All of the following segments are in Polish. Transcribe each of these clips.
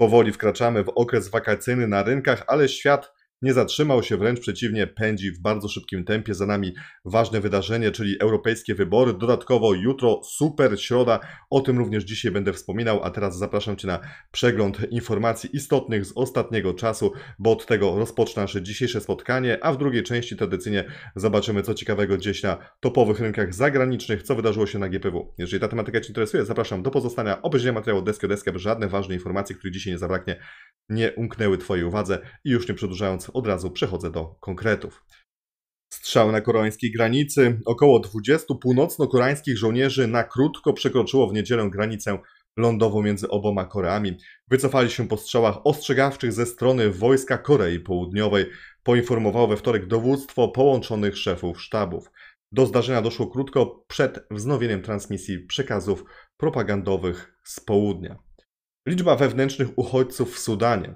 Powoli wkraczamy w okres wakacyjny na rynkach, ale świat nie zatrzymał się, wręcz przeciwnie, pędzi w bardzo szybkim tempie. Za nami ważne wydarzenie, czyli europejskie wybory. Dodatkowo jutro super środa, o tym również dzisiaj będę wspominał, a teraz zapraszam Cię na przegląd informacji istotnych z ostatniego czasu, bo od tego rozpocznę się dzisiejsze spotkanie, a w drugiej części tradycyjnie zobaczymy co ciekawego gdzieś na topowych rynkach zagranicznych, co wydarzyło się na GPW. Jeżeli ta tematyka Cię interesuje, zapraszam do pozostania, obejrzenia materiału deski o deskę, by żadne ważne informacje, których dzisiaj nie zabraknie, nie umknęły Twojej uwadze i już nie przedłużając od razu przechodzę do konkretów. Strzał na koreańskiej granicy. Około 20 północno-koreańskich żołnierzy na krótko przekroczyło w niedzielę granicę lądową między oboma Koreami. Wycofali się po strzałach ostrzegawczych ze strony wojska Korei Południowej. Poinformowało we wtorek dowództwo połączonych szefów sztabów. Do zdarzenia doszło krótko przed wznowieniem transmisji przekazów propagandowych z południa. Liczba wewnętrznych uchodźców w Sudanie.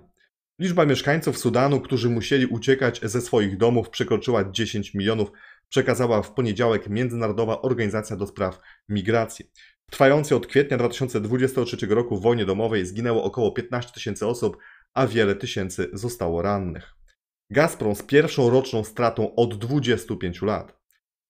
Liczba mieszkańców Sudanu, którzy musieli uciekać ze swoich domów, przekroczyła 10 milionów, przekazała w poniedziałek Międzynarodowa Organizacja do Spraw Migracji. W trwającej od kwietnia 2023 roku wojnie domowej zginęło około 15 tysięcy osób, a wiele tysięcy zostało rannych. Gazprom z pierwszą roczną stratą od 25 lat.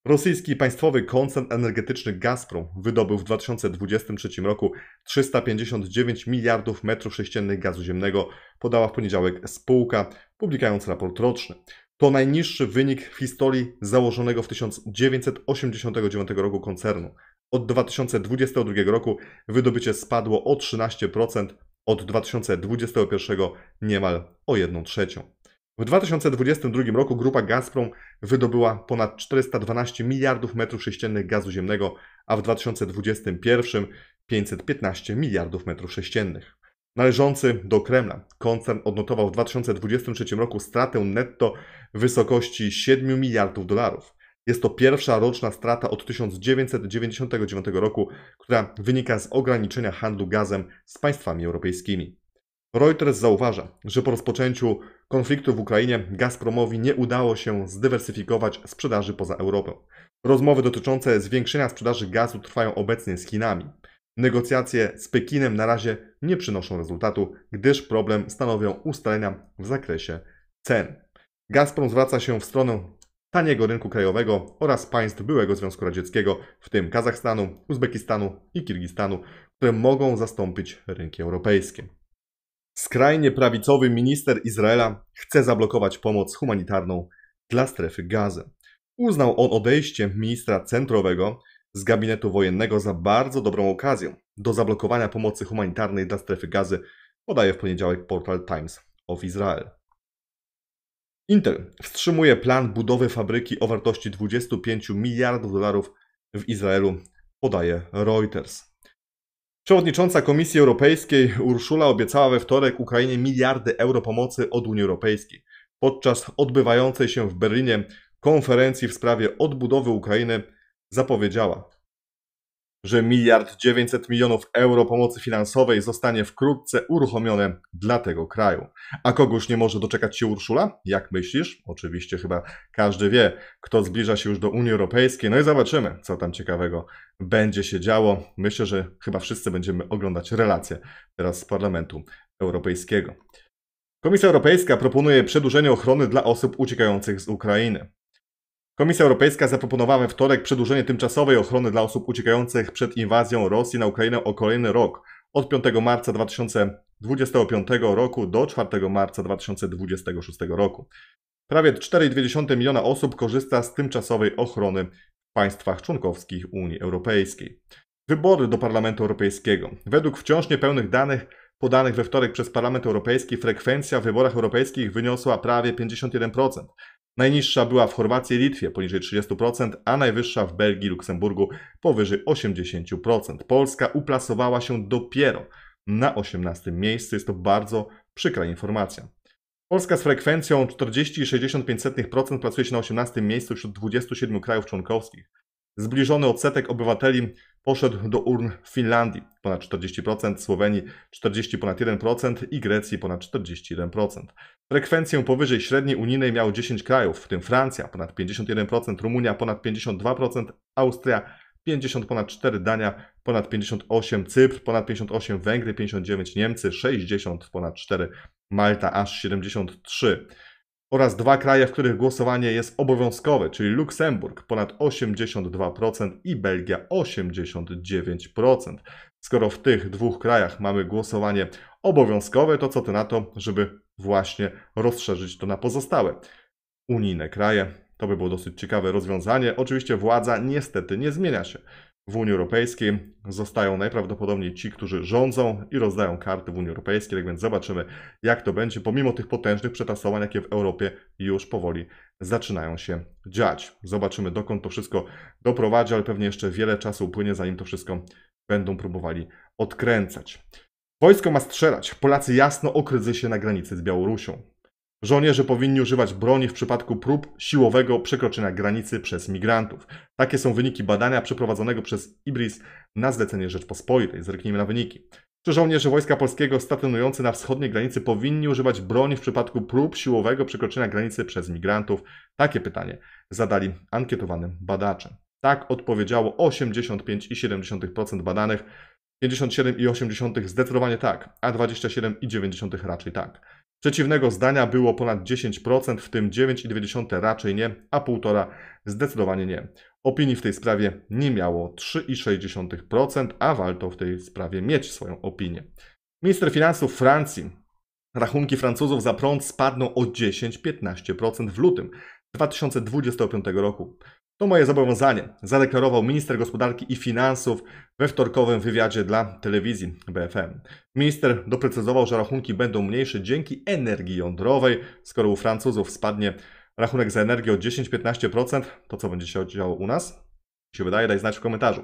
Rosyjski państwowy koncern energetyczny Gazprom wydobył w 2023 roku 359 miliardów metrów sześciennych gazu ziemnego, podała w poniedziałek spółka, publikując raport roczny. To najniższy wynik w historii założonego w 1989 roku koncernu. Od 2022 roku wydobycie spadło o 13%, od 2021 niemal o 1 trzecią. W 2022 roku grupa Gazprom wydobyła ponad 412 miliardów metrów sześciennych gazu ziemnego, a w 2021 515 miliardów metrów sześciennych. Należący do Kremla koncern odnotował w 2023 roku stratę netto w wysokości 7 miliardów dolarów. Jest to pierwsza roczna strata od 1999 roku, która wynika z ograniczenia handlu gazem z państwami europejskimi. Reuters zauważa, że po rozpoczęciu konfliktu w Ukrainie Gazpromowi nie udało się zdywersyfikować sprzedaży poza Europę. Rozmowy dotyczące zwiększenia sprzedaży gazu trwają obecnie z Chinami. Negocjacje z Pekinem na razie nie przynoszą rezultatu, gdyż problem stanowią ustalenia w zakresie cen. Gazprom zwraca się w stronę taniego rynku krajowego oraz państw byłego Związku Radzieckiego, w tym Kazachstanu, Uzbekistanu i Kirgistanu, które mogą zastąpić rynki europejskie. Skrajnie prawicowy minister Izraela chce zablokować pomoc humanitarną dla strefy gazy. Uznał on odejście ministra centrowego z gabinetu wojennego za bardzo dobrą okazję do zablokowania pomocy humanitarnej dla strefy gazy, podaje w poniedziałek portal Times of Israel. Intel wstrzymuje plan budowy fabryki o wartości 25 miliardów dolarów w Izraelu, podaje Reuters. Przewodnicząca Komisji Europejskiej Urszula obiecała we wtorek Ukrainie miliardy euro pomocy od Unii Europejskiej. Podczas odbywającej się w Berlinie konferencji w sprawie odbudowy Ukrainy zapowiedziała: że miliard 900 milionów euro pomocy finansowej zostanie wkrótce uruchomione dla tego kraju. A kogoś nie może doczekać się Urszula? Jak myślisz? Oczywiście chyba każdy wie, kto zbliża się już do Unii Europejskiej. No i zobaczymy, co tam ciekawego będzie się działo. Myślę, że chyba wszyscy będziemy oglądać relacje teraz z Parlamentu Europejskiego. Komisja Europejska proponuje przedłużenie ochrony dla osób uciekających z Ukrainy. Komisja Europejska zaproponowała we wtorek przedłużenie tymczasowej ochrony dla osób uciekających przed inwazją Rosji na Ukrainę o kolejny rok, od 5 marca 2025 roku do 4 marca 2026 roku. Prawie 4,2 miliona osób korzysta z tymczasowej ochrony w państwach członkowskich Unii Europejskiej. Wybory do Parlamentu Europejskiego. Według wciąż niepełnych danych podanych we wtorek przez Parlament Europejski frekwencja w wyborach europejskich wyniosła prawie 51%, Najniższa była w Chorwacji i Litwie poniżej 30%, a najwyższa w Belgii i Luksemburgu powyżej 80%. Polska uplasowała się dopiero na 18 miejscu. Jest to bardzo przykra informacja. Polska z frekwencją 40,65% pracuje się na 18 miejscu wśród 27 krajów członkowskich. Zbliżony odsetek obywateli poszedł do urn w Finlandii ponad 40%, Słowenii 40 ponad 1% i Grecji ponad 41%. Frekwencję powyżej średniej unijnej miało 10 krajów, w tym Francja ponad 51%, Rumunia ponad 52%, Austria 50 ponad 4, Dania ponad 58, Cypr ponad 58, Węgry 59, Niemcy 60 ponad 4, Malta aż 73 oraz dwa kraje, w których głosowanie jest obowiązkowe, czyli Luksemburg ponad 82% i Belgia 89%. Skoro w tych dwóch krajach mamy głosowanie obowiązkowe, to co ty na to, żeby właśnie rozszerzyć to na pozostałe unijne kraje? To by było dosyć ciekawe rozwiązanie. Oczywiście władza niestety nie zmienia się w Unii Europejskiej zostają najprawdopodobniej ci, którzy rządzą i rozdają karty w Unii Europejskiej, tak więc zobaczymy, jak to będzie, pomimo tych potężnych przetasowań, jakie w Europie już powoli zaczynają się dziać. Zobaczymy, dokąd to wszystko doprowadzi, ale pewnie jeszcze wiele czasu upłynie, zanim to wszystko będą próbowali odkręcać. Wojsko ma strzelać. Polacy jasno o kryzysie na granicy z Białorusią. Żołnierze powinni używać broni w przypadku prób siłowego przekroczenia granicy przez migrantów. Takie są wyniki badania przeprowadzonego przez IBRIS na zlecenie Rzeczpospolitej. Zerknijmy na wyniki. Czy żołnierze Wojska Polskiego stacjonujący na wschodniej granicy powinni używać broni w przypadku prób siłowego przekroczenia granicy przez migrantów? Takie pytanie zadali ankietowanym badacze. Tak odpowiedziało 85,7% badanych, 57,8% zdecydowanie tak, a 27,9% raczej tak. Przeciwnego zdania było ponad 10%, w tym 9,2 raczej nie, a 1,5 zdecydowanie nie. Opinii w tej sprawie nie miało 3,6%, a warto w tej sprawie mieć swoją opinię. Minister finansów Francji Rachunki Francuzów za prąd spadną o 10-15% w lutym 2025 roku. To moje zobowiązanie, zadeklarował minister gospodarki i finansów we wtorkowym wywiadzie dla telewizji BFM. Minister doprecyzował, że rachunki będą mniejsze dzięki energii jądrowej. Skoro u Francuzów spadnie rachunek za energię o 10-15%, to co będzie się działo u nas? się wydaje, daj znać w komentarzu.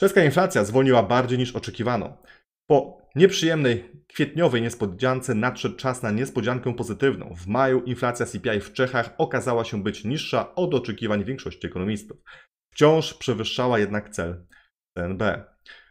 Czeska inflacja zwolniła bardziej niż oczekiwano. Po nieprzyjemnej kwietniowej niespodziance nadszedł czas na niespodziankę pozytywną. W maju inflacja CPI w Czechach okazała się być niższa od oczekiwań większości ekonomistów. Wciąż przewyższała jednak cel CNB.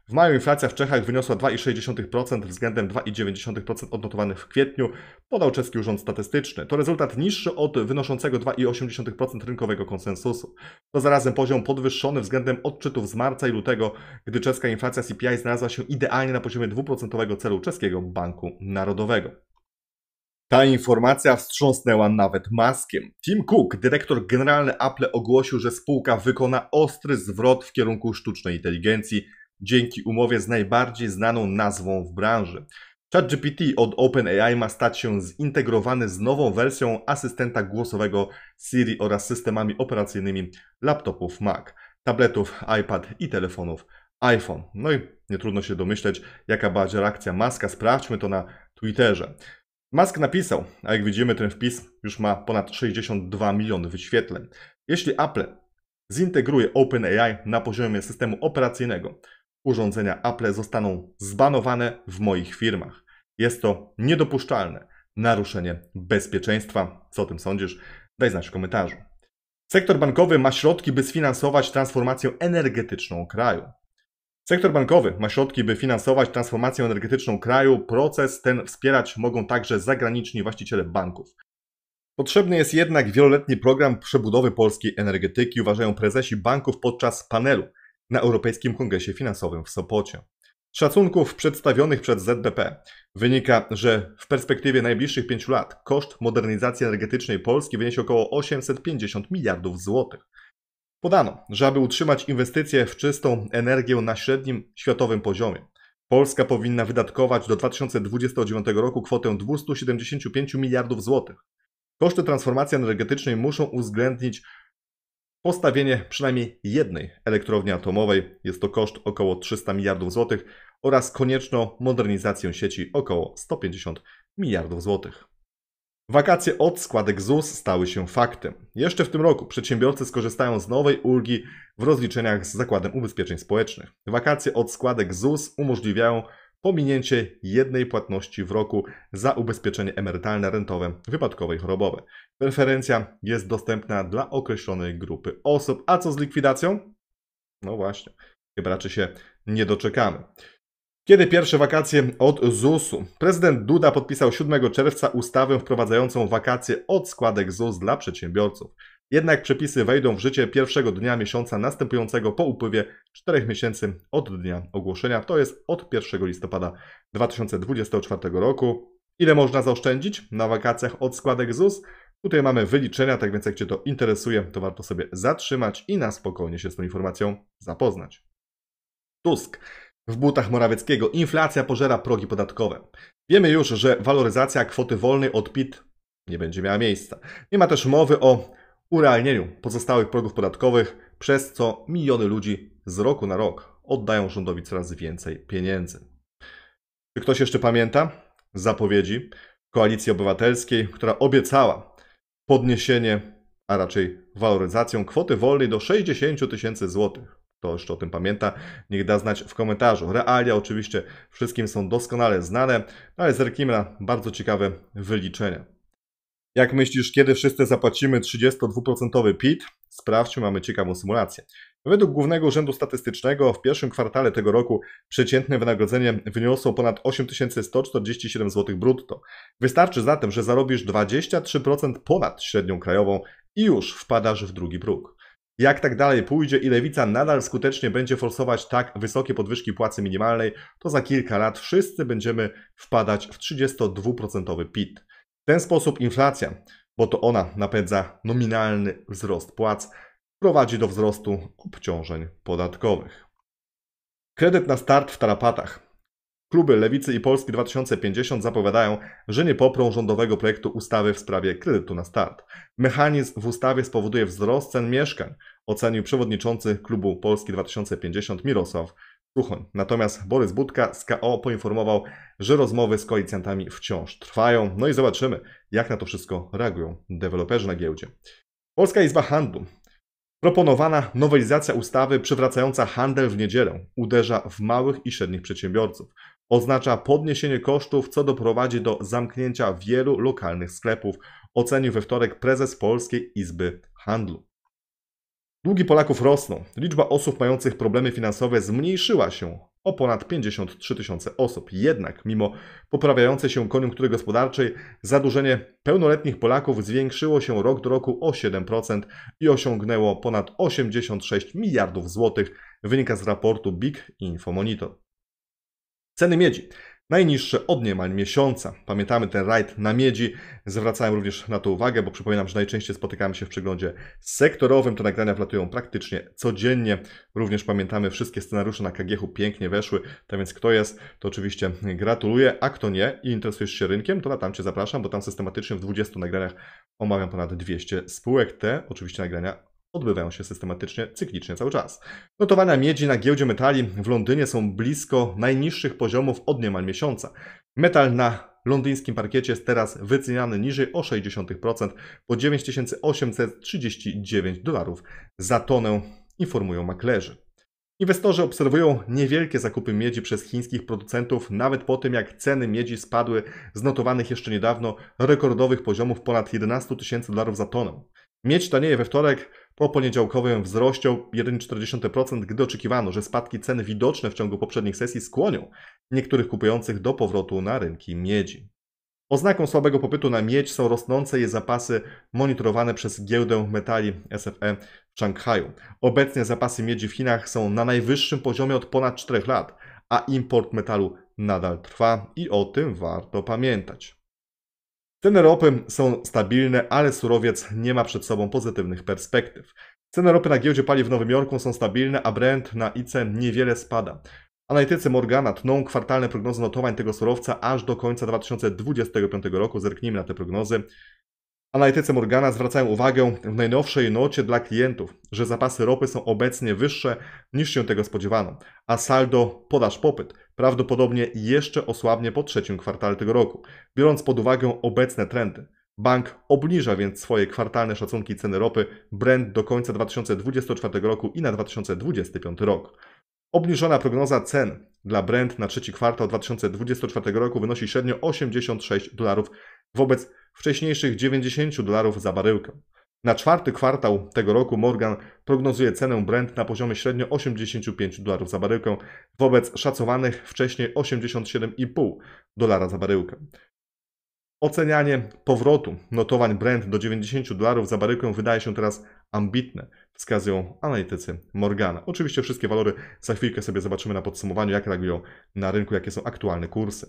W maju inflacja w Czechach wyniosła 2,6% względem 2,9% odnotowanych w kwietniu, podał czeski urząd statystyczny. To rezultat niższy od wynoszącego 2,8% rynkowego konsensusu. To zarazem poziom podwyższony względem odczytów z marca i lutego, gdy czeska inflacja CPI znalazła się idealnie na poziomie 2% celu czeskiego Banku Narodowego. Ta informacja wstrząsnęła nawet maskiem. Tim Cook, dyrektor generalny Apple, ogłosił, że spółka wykona ostry zwrot w kierunku sztucznej inteligencji – dzięki umowie z najbardziej znaną nazwą w branży. ChatGPT od OpenAI ma stać się zintegrowany z nową wersją asystenta głosowego Siri oraz systemami operacyjnymi laptopów Mac, tabletów iPad i telefonów iPhone. No i nie trudno się domyśleć, jaka będzie reakcja Maska. Sprawdźmy to na Twitterze. Musk napisał, a jak widzimy ten wpis już ma ponad 62 miliony wyświetleń. Jeśli Apple zintegruje OpenAI na poziomie systemu operacyjnego urządzenia Apple zostaną zbanowane w moich firmach. Jest to niedopuszczalne naruszenie bezpieczeństwa. Co o tym sądzisz? Daj znać w komentarzu. Sektor bankowy ma środki, by sfinansować transformację energetyczną kraju. Sektor bankowy ma środki, by finansować transformację energetyczną kraju. Proces ten wspierać mogą także zagraniczni właściciele banków. Potrzebny jest jednak wieloletni program przebudowy polskiej energetyki, uważają prezesi banków podczas panelu na Europejskim Kongresie Finansowym w Sopocie. Z szacunków przedstawionych przez ZBP wynika, że w perspektywie najbliższych pięciu lat koszt modernizacji energetycznej Polski wyniesie około 850 miliardów złotych. Podano, że aby utrzymać inwestycje w czystą energię na średnim światowym poziomie, Polska powinna wydatkować do 2029 roku kwotę 275 miliardów złotych. Koszty transformacji energetycznej muszą uwzględnić Postawienie przynajmniej jednej elektrowni atomowej jest to koszt około 300 miliardów złotych oraz konieczną modernizację sieci około 150 miliardów złotych. Wakacje od składek ZUS stały się faktem. Jeszcze w tym roku przedsiębiorcy skorzystają z nowej ulgi w rozliczeniach z Zakładem Ubezpieczeń Społecznych. Wakacje od składek ZUS umożliwiają pominięcie jednej płatności w roku za ubezpieczenie emerytalne, rentowe, wypadkowe i chorobowe. Preferencja jest dostępna dla określonej grupy osób. A co z likwidacją? No właśnie, chyba raczej się nie doczekamy. Kiedy pierwsze wakacje od ZUS-u? Prezydent Duda podpisał 7 czerwca ustawę wprowadzającą wakacje od składek ZUS dla przedsiębiorców. Jednak przepisy wejdą w życie pierwszego dnia miesiąca następującego po upływie 4 miesięcy od dnia ogłoszenia, to jest od 1 listopada 2024 roku. Ile można zaoszczędzić na wakacjach od składek ZUS? Tutaj mamy wyliczenia, tak więc jak Cię to interesuje, to warto sobie zatrzymać i na spokojnie się z tą informacją zapoznać. Tusk. W butach Morawieckiego inflacja pożera progi podatkowe. Wiemy już, że waloryzacja kwoty wolnej od PIT nie będzie miała miejsca. Nie ma też mowy o urealnieniu pozostałych progów podatkowych, przez co miliony ludzi z roku na rok oddają rządowi coraz więcej pieniędzy. Czy ktoś jeszcze pamięta zapowiedzi Koalicji Obywatelskiej, która obiecała podniesienie, a raczej waloryzację kwoty wolnej do 60 tysięcy złotych? Kto jeszcze o tym pamięta, niech da znać w komentarzu. Realia oczywiście wszystkim są doskonale znane, no ale zerknijmy na bardzo ciekawe wyliczenia. Jak myślisz, kiedy wszyscy zapłacimy 32% PIT? Sprawdźmy, mamy ciekawą symulację. Według Głównego Urzędu Statystycznego w pierwszym kwartale tego roku przeciętne wynagrodzenie wyniosło ponad 8147 zł brutto. Wystarczy zatem, że zarobisz 23% ponad średnią krajową i już wpadasz w drugi próg. Jak tak dalej pójdzie i lewica nadal skutecznie będzie forsować tak wysokie podwyżki płacy minimalnej, to za kilka lat wszyscy będziemy wpadać w 32% PIT. W ten sposób inflacja, bo to ona napędza nominalny wzrost płac, prowadzi do wzrostu obciążeń podatkowych. Kredyt na start w tarapatach. Kluby Lewicy i Polski 2050 zapowiadają, że nie poprą rządowego projektu ustawy w sprawie kredytu na start. Mechanizm w ustawie spowoduje wzrost cen mieszkań, ocenił przewodniczący klubu Polski 2050 Mirosław Natomiast Borys Budka z KO poinformował, że rozmowy z koalicjantami wciąż trwają. No i zobaczymy, jak na to wszystko reagują deweloperzy na giełdzie. Polska Izba Handlu. Proponowana nowelizacja ustawy przywracająca handel w niedzielę uderza w małych i średnich przedsiębiorców. Oznacza podniesienie kosztów, co doprowadzi do zamknięcia wielu lokalnych sklepów, ocenił we wtorek prezes Polskiej Izby Handlu. Długi Polaków rosną. Liczba osób mających problemy finansowe zmniejszyła się o ponad 53 tysiące osób. Jednak, mimo poprawiającej się koniunktury gospodarczej, zadłużenie pełnoletnich Polaków zwiększyło się rok do roku o 7% i osiągnęło ponad 86 miliardów złotych, wynika z raportu BIG Info Monitor. Ceny miedzi. Najniższe od niemal miesiąca. Pamiętamy ten rajd na miedzi. Zwracałem również na to uwagę, bo przypominam, że najczęściej spotykamy się w przeglądzie sektorowym. Te nagrania wlatują praktycznie codziennie. Również pamiętamy, wszystkie scenariusze na KGH pięknie weszły. Tak więc kto jest, to oczywiście gratuluję, a kto nie i interesujesz się rynkiem, to na tam Cię zapraszam, bo tam systematycznie w 20 nagraniach omawiam ponad 200 spółek. Te oczywiście nagrania odbywają się systematycznie, cyklicznie cały czas. Notowania miedzi na giełdzie metali w Londynie są blisko najniższych poziomów od niemal miesiąca. Metal na londyńskim parkiecie jest teraz wyceniany niżej o 60% po 9839 dolarów za tonę, informują maklerzy. Inwestorzy obserwują niewielkie zakupy miedzi przez chińskich producentów, nawet po tym jak ceny miedzi spadły z notowanych jeszcze niedawno rekordowych poziomów ponad 11 tysięcy dolarów za tonę. Miedź tanieje we wtorek po poniedziałkowym wzroście o 1,4%, gdy oczekiwano, że spadki cen widoczne w ciągu poprzednich sesji skłonią niektórych kupujących do powrotu na rynki miedzi. Oznaką słabego popytu na miedź są rosnące jej zapasy monitorowane przez giełdę metali SFE w Szanghaju. Obecnie zapasy miedzi w Chinach są na najwyższym poziomie od ponad 4 lat, a import metalu nadal trwa i o tym warto pamiętać. Ceny ropy są stabilne, ale surowiec nie ma przed sobą pozytywnych perspektyw. Ceny ropy na giełdzie paliw w Nowym Jorku są stabilne, a Brent na IC niewiele spada. Analitycy Morgana tną kwartalne prognozy notowań tego surowca aż do końca 2025 roku. Zerknijmy na te prognozy. Analitycy Morgana zwracają uwagę w najnowszej nocie dla klientów, że zapasy ropy są obecnie wyższe niż się tego spodziewano, a saldo podaż-popyt prawdopodobnie jeszcze osłabnie po trzecim kwartale tego roku. Biorąc pod uwagę obecne trendy, bank obniża więc swoje kwartalne szacunki ceny ropy Brent do końca 2024 roku i na 2025 rok. Obniżona prognoza cen dla Brent na trzeci kwartał 2024 roku wynosi średnio 86 dolarów wobec wcześniejszych 90 dolarów za baryłkę. Na czwarty kwartał tego roku Morgan prognozuje cenę Brent na poziomie średnio 85 dolarów za baryłkę wobec szacowanych wcześniej 87,5 dolara za baryłkę. Ocenianie powrotu notowań Brent do 90 dolarów za baryłkę wydaje się teraz ambitne, wskazują analitycy Morgana. Oczywiście wszystkie walory za chwilkę sobie zobaczymy na podsumowaniu, jak reagują na rynku, jakie są aktualne kursy.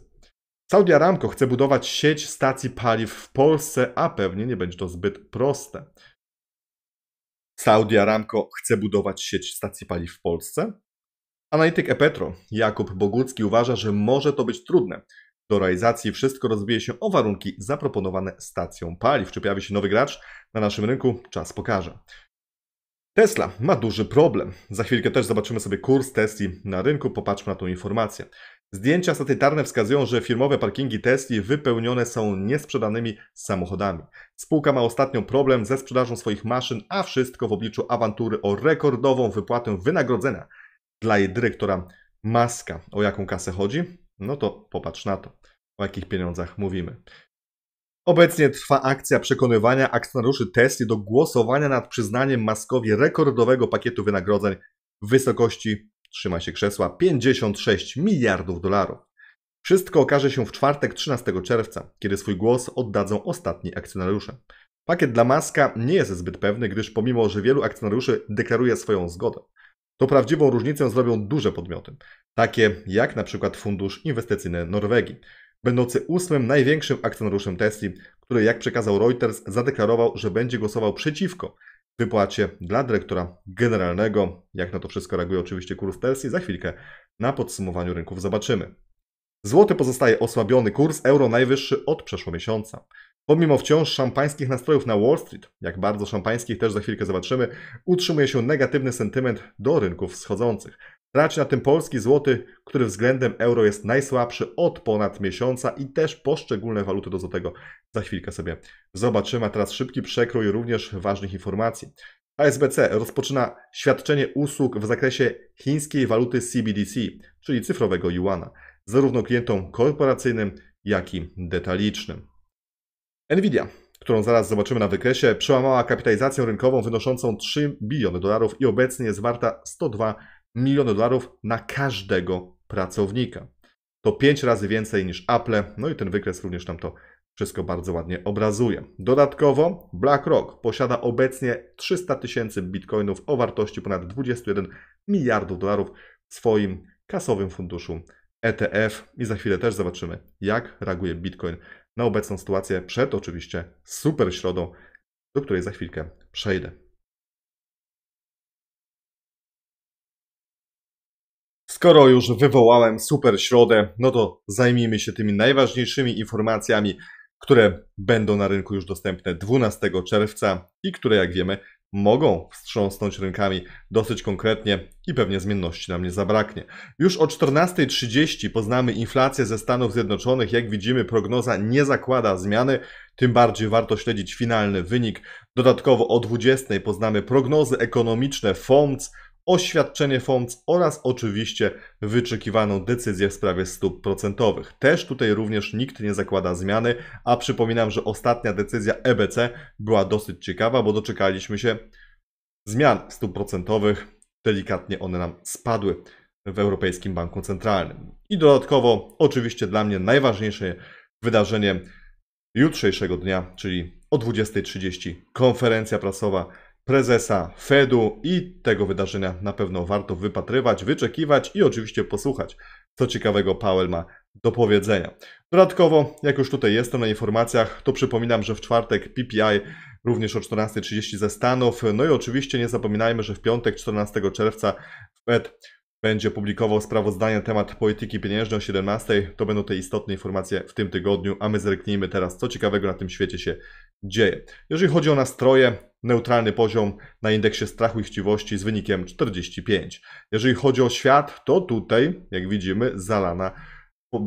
Saudi Aramco chce budować sieć stacji paliw w Polsce, a pewnie nie będzie to zbyt proste. Saudi Aramco chce budować sieć stacji paliw w Polsce? Analityk Epetro Jakub Bogucki uważa, że może to być trudne. Do realizacji wszystko rozbije się o warunki zaproponowane stacją paliw. Czy pojawi się nowy gracz na naszym rynku? Czas pokaże. Tesla ma duży problem. Za chwilkę też zobaczymy sobie kurs Tesli na rynku. Popatrzmy na tą informację. Zdjęcia satelitarne wskazują, że firmowe parkingi Tesli wypełnione są niesprzedanymi samochodami. Spółka ma ostatnio problem ze sprzedażą swoich maszyn, a wszystko w obliczu awantury o rekordową wypłatę wynagrodzenia dla jej dyrektora Maska. O jaką kasę chodzi? No to popatrz na to, o jakich pieniądzach mówimy. Obecnie trwa akcja przekonywania akcjonariuszy Tesli do głosowania nad przyznaniem Maskowi rekordowego pakietu wynagrodzeń w wysokości trzyma się krzesła, 56 miliardów dolarów. Wszystko okaże się w czwartek 13 czerwca, kiedy swój głos oddadzą ostatni akcjonariusze. Pakiet dla Maska nie jest zbyt pewny, gdyż pomimo, że wielu akcjonariuszy deklaruje swoją zgodę, to prawdziwą różnicę zrobią duże podmioty, takie jak na przykład Fundusz Inwestycyjny Norwegii, będący ósmym największym akcjonariuszem Tesla, który jak przekazał Reuters zadeklarował, że będzie głosował przeciwko wypłacie dla dyrektora generalnego. Jak na to wszystko reaguje oczywiście kurs Persji. Za chwilkę na podsumowaniu rynków zobaczymy. Złoty pozostaje osłabiony, kurs euro najwyższy od przeszłego miesiąca. Pomimo wciąż szampańskich nastrojów na Wall Street, jak bardzo szampańskich też za chwilkę zobaczymy, utrzymuje się negatywny sentyment do rynków wschodzących. Raczej na tym polski złoty, który względem euro jest najsłabszy od ponad miesiąca i też poszczególne waluty do złotego. Za chwilkę sobie zobaczymy, a teraz szybki przekrój również ważnych informacji. ASBC rozpoczyna świadczenie usług w zakresie chińskiej waluty CBDC, czyli cyfrowego yuana, zarówno klientom korporacyjnym, jak i detalicznym. Nvidia, którą zaraz zobaczymy na wykresie, przełamała kapitalizację rynkową wynoszącą 3 biliony dolarów i obecnie jest warta 102 biliony miliony dolarów na każdego pracownika. To 5 razy więcej niż Apple, no i ten wykres również nam to wszystko bardzo ładnie obrazuje. Dodatkowo BlackRock posiada obecnie 300 tysięcy bitcoinów o wartości ponad 21 miliardów dolarów w swoim kasowym funduszu ETF i za chwilę też zobaczymy, jak reaguje Bitcoin na obecną sytuację przed oczywiście super środą, do której za chwilkę przejdę. Skoro już wywołałem super środę, no to zajmijmy się tymi najważniejszymi informacjami, które będą na rynku już dostępne 12 czerwca i które, jak wiemy, mogą wstrząsnąć rynkami dosyć konkretnie i pewnie zmienności nam nie zabraknie. Już o 14.30 poznamy inflację ze Stanów Zjednoczonych. Jak widzimy, prognoza nie zakłada zmiany, tym bardziej warto śledzić finalny wynik. Dodatkowo o 20.00 poznamy prognozy ekonomiczne FOMC oświadczenie FOMC oraz oczywiście wyczekiwaną decyzję w sprawie stóp procentowych. Też tutaj również nikt nie zakłada zmiany, a przypominam, że ostatnia decyzja EBC była dosyć ciekawa, bo doczekaliśmy się zmian stóp procentowych. Delikatnie one nam spadły w Europejskim Banku Centralnym. I dodatkowo, oczywiście dla mnie najważniejsze wydarzenie jutrzejszego dnia, czyli o 20.30 konferencja prasowa prezesa Fedu i tego wydarzenia na pewno warto wypatrywać, wyczekiwać i oczywiście posłuchać, co ciekawego Powell ma do powiedzenia. Dodatkowo, jak już tutaj jestem na informacjach, to przypominam, że w czwartek PPI również o 14.30 ze Stanów. No i oczywiście nie zapominajmy, że w piątek 14 czerwca Fed będzie publikował sprawozdanie na temat polityki pieniężnej o 17. To będą te istotne informacje w tym tygodniu, a my zerknijmy teraz, co ciekawego na tym świecie się dzieje. Jeżeli chodzi o nastroje, neutralny poziom na indeksie strachu i chciwości z wynikiem 45. Jeżeli chodzi o świat, to tutaj, jak widzimy, zalana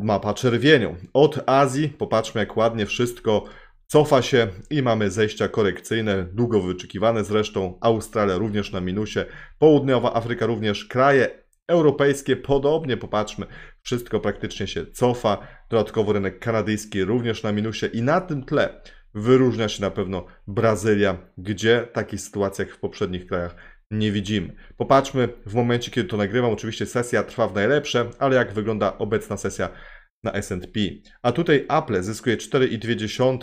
mapa czerwienią. Od Azji, popatrzmy jak ładnie wszystko cofa się i mamy zejścia korekcyjne, długo wyczekiwane zresztą. Australia również na minusie, południowa Afryka również, kraje europejskie podobnie, popatrzmy, wszystko praktycznie się cofa. Dodatkowo rynek kanadyjski również na minusie i na tym tle Wyróżnia się na pewno Brazylia, gdzie takich sytuacji jak w poprzednich krajach nie widzimy. Popatrzmy w momencie, kiedy to nagrywam. Oczywiście sesja trwa w najlepsze, ale jak wygląda obecna sesja na S&P. A tutaj Apple zyskuje 4,2.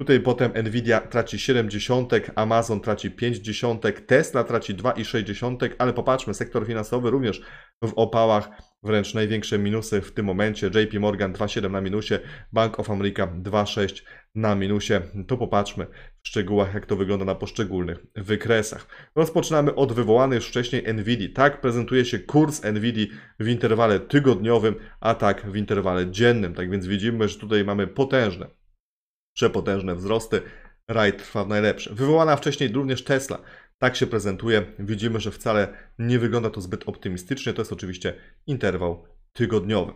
Tutaj potem Nvidia traci 0,7. dziesiątek, Amazon traci 0,5. dziesiątek, Tesla traci 2,6, ale popatrzmy, sektor finansowy również w opałach wręcz największe minusy w tym momencie. JP Morgan 2,7 na minusie, Bank of America 2,6 na minusie. To popatrzmy w szczegółach, jak to wygląda na poszczególnych wykresach. Rozpoczynamy od wywołanych już wcześniej NVIDII. Tak prezentuje się kurs NVIDII w interwale tygodniowym, a tak w interwale dziennym. Tak więc widzimy, że tutaj mamy potężne, przepotężne wzrosty. Raj trwa w najlepsze. Wywołana wcześniej również Tesla tak się prezentuje. Widzimy, że wcale nie wygląda to zbyt optymistycznie. To jest oczywiście interwał tygodniowy.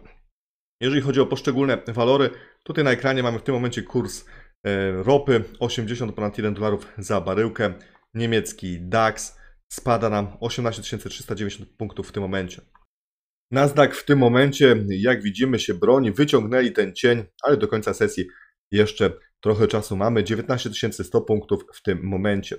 Jeżeli chodzi o poszczególne walory, tutaj na ekranie mamy w tym momencie kurs e, ropy 80 ponad 1 dolarów za baryłkę. Niemiecki DAX spada nam 18 390 punktów w tym momencie. Nasdaq w tym momencie, jak widzimy, się broni. Wyciągnęli ten cień, ale do końca sesji jeszcze trochę czasu mamy. 19 100 punktów w tym momencie.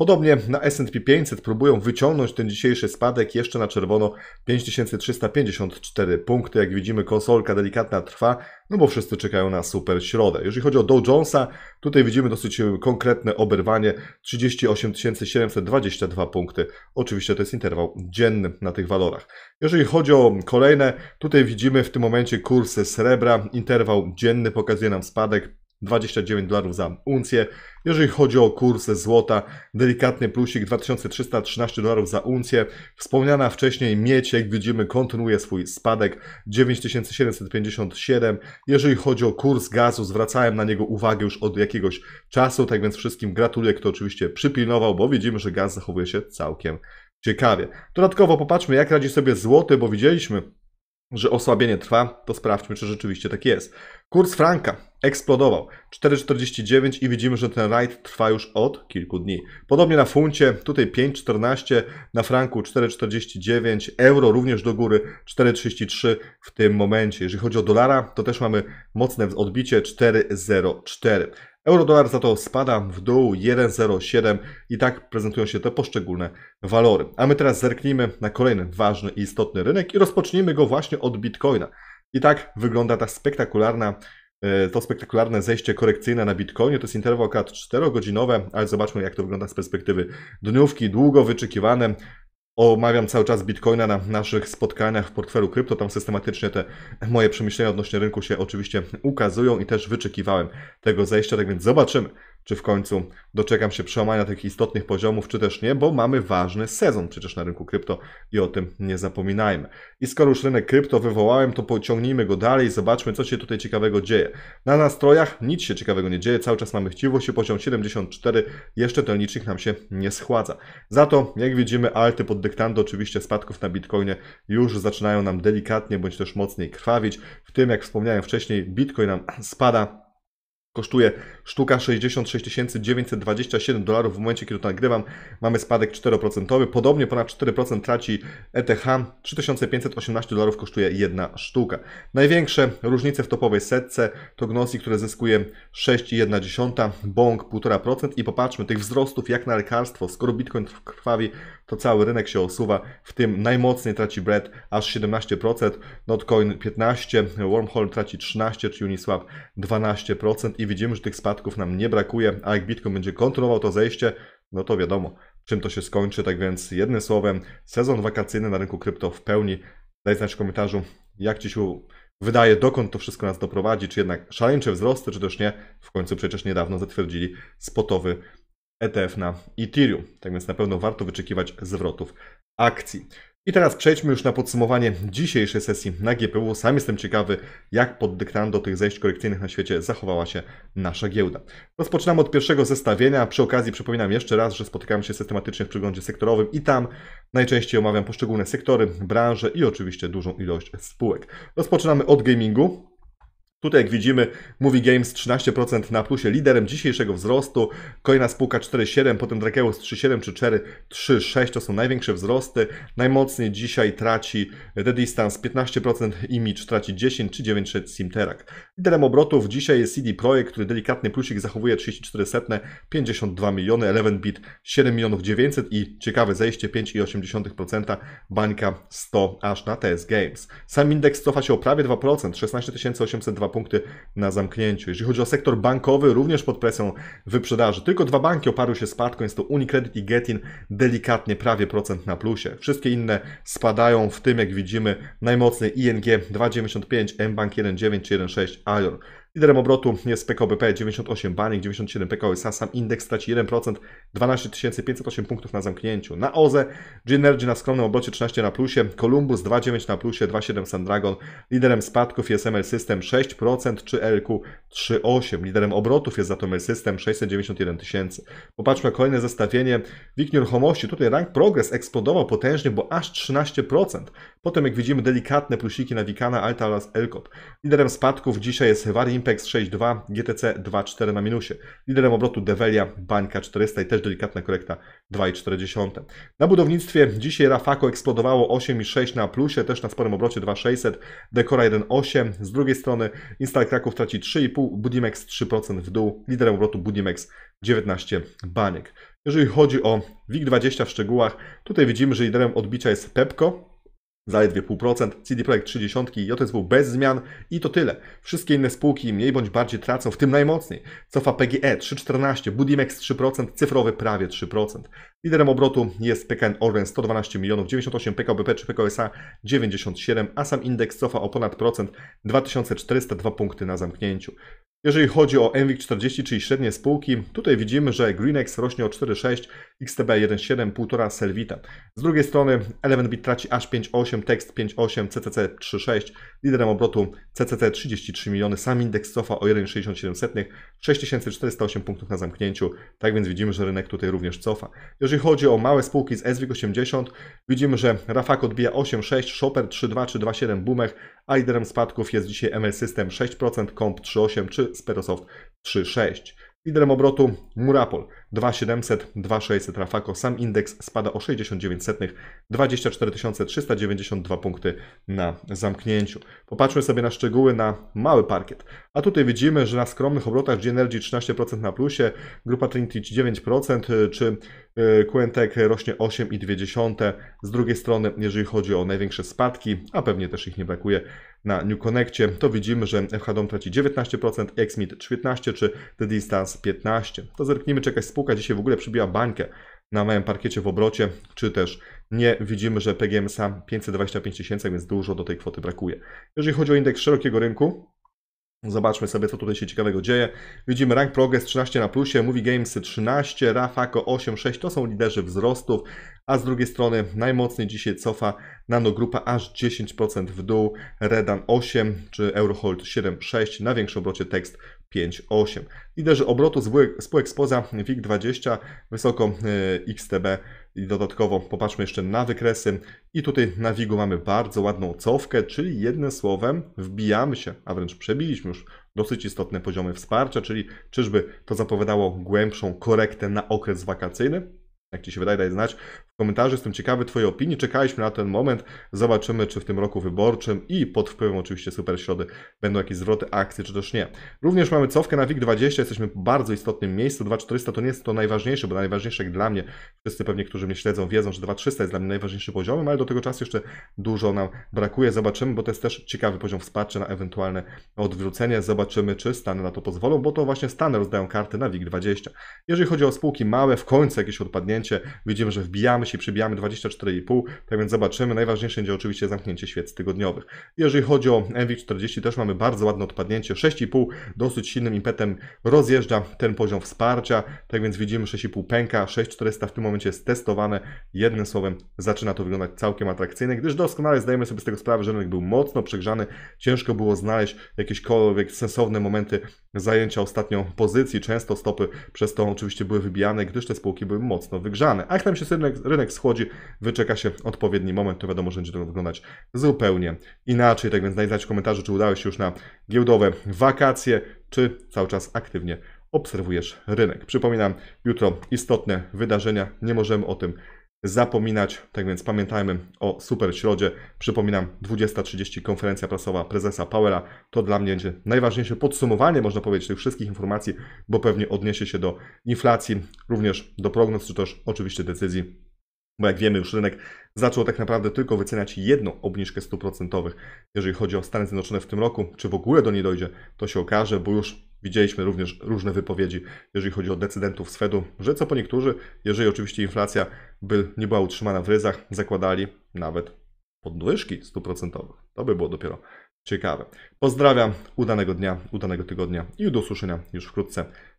Podobnie na S&P 500 próbują wyciągnąć ten dzisiejszy spadek jeszcze na czerwono 5354 punkty. Jak widzimy konsolka delikatna trwa, no bo wszyscy czekają na super środę. Jeżeli chodzi o Dow Jonesa, tutaj widzimy dosyć konkretne oberwanie 38 722 punkty. Oczywiście to jest interwał dzienny na tych walorach. Jeżeli chodzi o kolejne, tutaj widzimy w tym momencie kursy srebra. Interwał dzienny pokazuje nam spadek 29 dolarów za uncję. Jeżeli chodzi o kurs złota, delikatny plusik 2313 dolarów za uncję. Wspomniana wcześniej miedź, jak widzimy, kontynuuje swój spadek 9757. Jeżeli chodzi o kurs gazu, zwracałem na niego uwagę już od jakiegoś czasu, tak więc wszystkim gratuluję, kto oczywiście przypilnował, bo widzimy, że gaz zachowuje się całkiem ciekawie. Dodatkowo popatrzmy, jak radzi sobie złoty, bo widzieliśmy, że osłabienie trwa, to sprawdźmy, czy rzeczywiście tak jest. Kurs franka eksplodował 4,49 i widzimy, że ten rajd trwa już od kilku dni. Podobnie na funcie, tutaj 5,14, na franku 4,49, euro również do góry 4,33 w tym momencie. Jeżeli chodzi o dolara, to też mamy mocne odbicie 4,04. Eurodolar za to spada w dół 1,07 i tak prezentują się te poszczególne walory. A my teraz zerknijmy na kolejny ważny i istotny rynek i rozpocznijmy go właśnie od Bitcoina. I tak wygląda ta spektakularna e, to spektakularne zejście korekcyjne na Bitcoinie. To jest interwał około 4-godzinowe, ale zobaczmy, jak to wygląda z perspektywy dniówki. Długo wyczekiwane Omawiam cały czas Bitcoina na naszych spotkaniach w portfelu krypto. Tam systematycznie te moje przemyślenia odnośnie rynku się oczywiście ukazują i też wyczekiwałem tego zejścia, tak więc zobaczymy, czy w końcu doczekam się przełamania tych istotnych poziomów, czy też nie, bo mamy ważny sezon przecież na rynku krypto i o tym nie zapominajmy. I skoro już rynek krypto wywołałem, to pociągnijmy go dalej, zobaczmy co się tutaj ciekawego dzieje. Na nastrojach nic się ciekawego nie dzieje, cały czas mamy chciwość i poziom 74, jeszcze ten licznik nam się nie schładza. Za to, jak widzimy, alty pod dyktando oczywiście spadków na Bitcoinie już zaczynają nam delikatnie bądź też mocniej krwawić, w tym jak wspomniałem wcześniej, Bitcoin nam spada kosztuje sztuka 66 927 dolarów w momencie, kiedy to nagrywam. Mamy spadek 4%. Podobnie ponad 4% traci e ETH. 3518 dolarów kosztuje jedna sztuka. Największe różnice w topowej setce to Gnosi, które zyskuje 6,1, Bong 1,5% i popatrzmy tych wzrostów jak na lekarstwo. Skoro Bitcoin krwawi to cały rynek się osuwa, w tym najmocniej traci Bread aż 17%, Notcoin 15%, Wormhole traci 13%, czy Uniswap 12% i widzimy, że tych spadków nam nie brakuje, a jak Bitcoin będzie kontynuował to zejście, no to wiadomo, czym to się skończy, tak więc jednym słowem, sezon wakacyjny na rynku krypto w pełni. Daj znać w komentarzu, jak Ci się wydaje, dokąd to wszystko nas doprowadzi, czy jednak szaleńcze wzrosty, czy też nie. W końcu przecież niedawno zatwierdzili spotowy ETF na Ethereum. Tak więc na pewno warto wyczekiwać zwrotów akcji. I teraz przejdźmy już na podsumowanie dzisiejszej sesji na GPW. Sam jestem ciekawy, jak pod dyktando tych zejść korekcyjnych na świecie zachowała się nasza giełda. Rozpoczynamy od pierwszego zestawienia. Przy okazji przypominam jeszcze raz, że spotykam się systematycznie w przeglądzie sektorowym i tam najczęściej omawiam poszczególne sektory, branże i oczywiście dużą ilość spółek. Rozpoczynamy od gamingu. Tutaj, jak widzimy, Movie Games 13% na plusie, liderem dzisiejszego wzrostu. Kolejna spółka 4,7, potem Drakeus 3,7 czy 4,3,6 to są największe wzrosty. Najmocniej dzisiaj traci The Distance 15%, Image traci 10 czy 9,6 Simterak. Liderem obrotów dzisiaj jest CD Projekt, który delikatny plusik zachowuje 34 setne, 52 miliony, 11-bit 7 milionów 900 i ciekawe zejście 5,8%, bańka 100 aż na TS Games. Sam indeks cofa się o prawie 2%, 16 802 punkty na zamknięciu. Jeżeli chodzi o sektor bankowy, również pod presją wyprzedaży. Tylko dwa banki oparły się spadku, jest to Unicredit i Getin, delikatnie prawie procent na plusie. Wszystkie inne spadają, w tym jak widzimy najmocniej ING 2,95, mBank 1,9 czy 1,6, Alior. Liderem obrotu jest PKBP 98 Banik, 97 PKB Sasam, indeks traci 1%, 12 508 punktów na zamknięciu. Na OZE G-Energy na skromnym obrocie 13 na plusie, Columbus 2,9 na plusie, 2,7 Sandragon. Liderem spadków jest ML System 6% czy LQ 3,8. Liderem obrotów jest za to ML System 691 tysięcy. Popatrzmy kolejne zestawienie. WIG nieruchomości, tutaj rank progres eksplodował potężnie, bo aż 13%. Potem, jak widzimy, delikatne plusiki na Wikana, Alta oraz Elkop. Liderem spadków dzisiaj jest War Impex 6.2, GTC 2.4 na minusie. Liderem obrotu Develia, Bańka 400 i też delikatna korekta 2,4. Na budownictwie dzisiaj Rafako eksplodowało 8,6 na plusie, też na sporym obrocie 2,600, Dekora 1,8. Z drugiej strony Instal Kraków traci 3,5, Budimex 3% w dół, liderem obrotu Budimex 19 baniek. Jeżeli chodzi o WIG20 w szczegółach, tutaj widzimy, że liderem odbicia jest Pepco, zaledwie 0,5%, CD Projekt 30, JSW bez zmian i to tyle. Wszystkie inne spółki mniej bądź bardziej tracą, w tym najmocniej. Cofa PGE 3,14, Budimex 3%, cyfrowy prawie 3%. Liderem obrotu jest PKN Orlen 112 milionów 98, PKBP czy PKSA 97, a sam indeks cofa o ponad procent 2402 punkty na zamknięciu. Jeżeli chodzi o MWIG 40, czyli średnie spółki, tutaj widzimy, że Greenex rośnie o 4,6, XTB1.7, 1.5 Selvita. Z drugiej strony ElementBit traci aż 5.8, tekst 5.8, CCC 3.6, liderem obrotu CCC 33 miliony, sam indeks cofa o 1,67, 6408 punktów na zamknięciu, tak więc widzimy, że rynek tutaj również cofa. Jeżeli chodzi o małe spółki z SWIG80, widzimy, że Rafak odbija 8.6, Shopper 3.2 czy 2.7, Bumech, a liderem spadków jest dzisiaj ML System 6%, Comp 3.8 czy Sperosoft 3.6. Liderem obrotu Murapol 2700, 2600 Rafako, sam indeks spada o 69 setnych, 24 392 punkty na zamknięciu. Popatrzmy sobie na szczegóły na mały parkiet. A tutaj widzimy, że na skromnych obrotach G-Energy 13% na plusie, grupa Trinity 9%, czy y, Quentek rośnie 8,2. Z drugiej strony, jeżeli chodzi o największe spadki, a pewnie też ich nie brakuje, na New Connectie, to widzimy, że FHDOM traci 19%, XMIT 14% czy The Distance 15%. To zerknijmy, czy jakaś spółka dzisiaj w ogóle przybiła bańkę na małym parkiecie w obrocie, czy też nie widzimy, że PGM sam 525 tysięcy, więc dużo do tej kwoty brakuje. Jeżeli chodzi o indeks szerokiego rynku, Zobaczmy sobie, co tutaj się ciekawego dzieje. Widzimy rank progress 13 na plusie, Movie Gamesy 13, Rafako 8,6 to są liderzy wzrostów, a z drugiej strony najmocniej dzisiaj cofa nanogrupa aż 10% w dół, Redan 8 czy Eurohold 7,6, na większym obrocie tekst 5,8. Liderzy obrotu spółek spoza WIG20, wysoko y, XTB i dodatkowo popatrzmy jeszcze na wykresy. I tutaj na Wigu mamy bardzo ładną cofkę, czyli jednym słowem wbijamy się, a wręcz przebiliśmy już dosyć istotne poziomy wsparcia, czyli czyżby to zapowiadało głębszą korektę na okres wakacyjny? Jak Ci się wydaje, daj znać komentarzy. Jestem ciekawy Twojej opinii. Czekaliśmy na ten moment. Zobaczymy, czy w tym roku wyborczym i pod wpływem oczywiście super środy będą jakieś zwroty akcji, czy też nie. Również mamy cofkę na WIG20. Jesteśmy w bardzo istotnym miejscu. 2400 to nie jest to najważniejsze, bo najważniejsze jak dla mnie, wszyscy pewnie, którzy mnie śledzą, wiedzą, że 2300 jest dla mnie najważniejszy poziomem, ale do tego czasu jeszcze dużo nam brakuje. Zobaczymy, bo to jest też ciekawy poziom wsparcia na ewentualne odwrócenie. Zobaczymy, czy Stany na to pozwolą, bo to właśnie Stany rozdają karty na WIG20. Jeżeli chodzi o spółki małe, w końcu jakieś odpadnięcie. Widzimy, że wbijamy się 13 i przebijamy 24,5, tak więc zobaczymy. Najważniejsze będzie oczywiście zamknięcie świec tygodniowych. Jeżeli chodzi o mw 40 też mamy bardzo ładne odpadnięcie, 6,5 dosyć silnym impetem rozjeżdża ten poziom wsparcia, tak więc widzimy 6,5 pęka, 6400 w tym momencie jest testowane, jednym słowem zaczyna to wyglądać całkiem atrakcyjnie, gdyż doskonale zdajemy sobie z tego sprawę, że rynek był mocno przegrzany, ciężko było znaleźć jakiekolwiek sensowne momenty zajęcia ostatnią pozycji, często stopy przez to oczywiście były wybijane, gdyż te spółki były mocno wygrzane. A jak tam się rynek, rynek schłodzi, wyczeka się odpowiedni moment, to wiadomo, że będzie to wyglądać zupełnie inaczej. Tak więc dajcie w komentarzu, czy udałeś się już na giełdowe wakacje, czy cały czas aktywnie obserwujesz rynek. Przypominam, jutro istotne wydarzenia, nie możemy o tym zapominać. Tak więc pamiętajmy o super środzie. Przypominam, 20.30 konferencja prasowa prezesa Powera. To dla mnie będzie najważniejsze podsumowanie, można powiedzieć, tych wszystkich informacji, bo pewnie odniesie się do inflacji, również do prognoz, czy też oczywiście decyzji bo jak wiemy, już rynek zaczął tak naprawdę tylko wyceniać jedną obniżkę stóp procentowych. Jeżeli chodzi o Stany Zjednoczone w tym roku, czy w ogóle do niej dojdzie, to się okaże, bo już widzieliśmy również różne wypowiedzi, jeżeli chodzi o decydentów z Fedu, że co po niektórzy, jeżeli oczywiście inflacja by nie była utrzymana w ryzach, zakładali nawet podwyżki stóp procentowych. To by było dopiero ciekawe. Pozdrawiam, udanego dnia, udanego tygodnia i do usłyszenia już wkrótce.